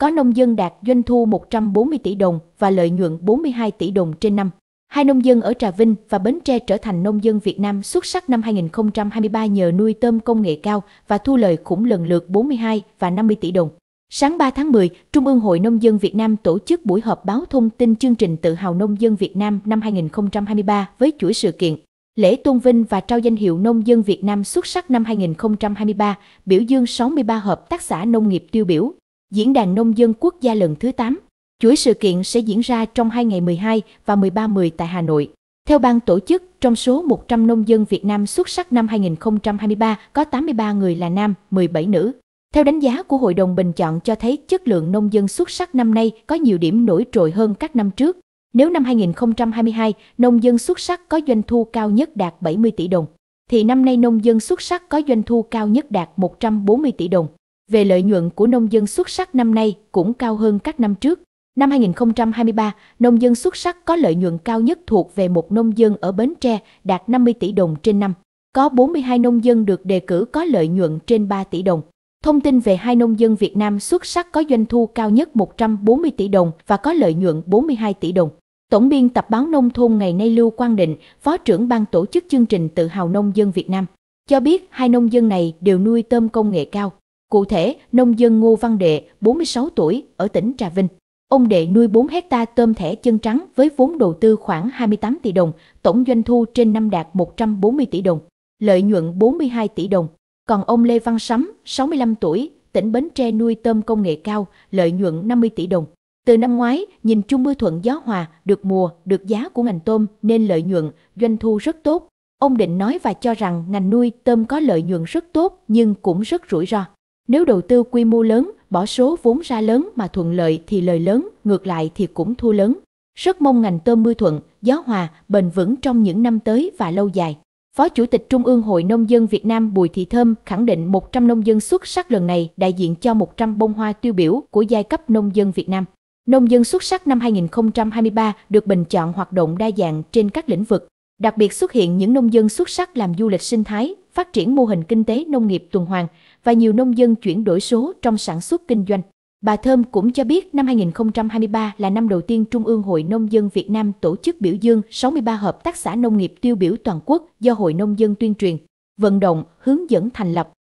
Có nông dân đạt doanh thu 140 tỷ đồng và lợi nhuận 42 tỷ đồng trên năm. Hai nông dân ở Trà Vinh và Bến Tre trở thành nông dân Việt Nam xuất sắc năm 2023 nhờ nuôi tôm công nghệ cao và thu lời khủng lần lượt 42 và 50 tỷ đồng. Sáng 3 tháng 10, Trung ương Hội Nông dân Việt Nam tổ chức buổi họp báo thông tin chương trình Tự hào Nông dân Việt Nam năm 2023 với chuỗi sự kiện Lễ tôn vinh và trao danh hiệu Nông dân Việt Nam xuất sắc năm 2023, biểu dương 63 hợp tác xã nông nghiệp tiêu biểu. Diễn đàn Nông dân quốc gia lần thứ 8, chuỗi sự kiện sẽ diễn ra trong hai ngày 12 và 13-10 tại Hà Nội. Theo ban tổ chức, trong số 100 nông dân Việt Nam xuất sắc năm 2023 có 83 người là nam, 17 nữ. Theo đánh giá của Hội đồng Bình chọn cho thấy chất lượng nông dân xuất sắc năm nay có nhiều điểm nổi trội hơn các năm trước. Nếu năm 2022, nông dân xuất sắc có doanh thu cao nhất đạt 70 tỷ đồng, thì năm nay nông dân xuất sắc có doanh thu cao nhất đạt 140 tỷ đồng. Về lợi nhuận của nông dân xuất sắc năm nay cũng cao hơn các năm trước. Năm 2023, nông dân xuất sắc có lợi nhuận cao nhất thuộc về một nông dân ở Bến Tre đạt 50 tỷ đồng trên năm. Có 42 nông dân được đề cử có lợi nhuận trên 3 tỷ đồng. Thông tin về hai nông dân Việt Nam xuất sắc có doanh thu cao nhất 140 tỷ đồng và có lợi nhuận 42 tỷ đồng. Tổng biên tập báo nông thôn ngày nay Lưu Quang Định, Phó trưởng ban tổ chức chương trình Tự hào nông dân Việt Nam, cho biết hai nông dân này đều nuôi tôm công nghệ cao. Cụ thể, nông dân Ngô Văn Đệ, 46 tuổi, ở tỉnh Trà Vinh. Ông Đệ nuôi 4 hecta tôm thẻ chân trắng với vốn đầu tư khoảng 28 tỷ đồng, tổng doanh thu trên năm đạt 140 tỷ đồng, lợi nhuận 42 tỷ đồng. Còn ông Lê Văn Sắm, 65 tuổi, tỉnh Bến Tre nuôi tôm công nghệ cao, lợi nhuận 50 tỷ đồng. Từ năm ngoái, nhìn chung mưa thuận gió hòa, được mùa, được giá của ngành tôm nên lợi nhuận, doanh thu rất tốt. Ông Định nói và cho rằng ngành nuôi tôm có lợi nhuận rất tốt nhưng cũng rất rủi ro. Nếu đầu tư quy mô lớn, bỏ số vốn ra lớn mà thuận lợi thì lời lớn, ngược lại thì cũng thua lớn. Rất mong ngành tôm mưa thuận, gió hòa, bền vững trong những năm tới và lâu dài. Phó Chủ tịch Trung ương Hội Nông dân Việt Nam Bùi Thị Thơm khẳng định 100 nông dân xuất sắc lần này đại diện cho 100 bông hoa tiêu biểu của giai cấp nông dân Việt Nam. Nông dân xuất sắc năm 2023 được bình chọn hoạt động đa dạng trên các lĩnh vực, Đặc biệt xuất hiện những nông dân xuất sắc làm du lịch sinh thái, phát triển mô hình kinh tế nông nghiệp tuần hoàn và nhiều nông dân chuyển đổi số trong sản xuất kinh doanh. Bà Thơm cũng cho biết năm 2023 là năm đầu tiên Trung ương Hội Nông dân Việt Nam tổ chức biểu dương 63 hợp tác xã nông nghiệp tiêu biểu toàn quốc do Hội Nông dân tuyên truyền, vận động, hướng dẫn thành lập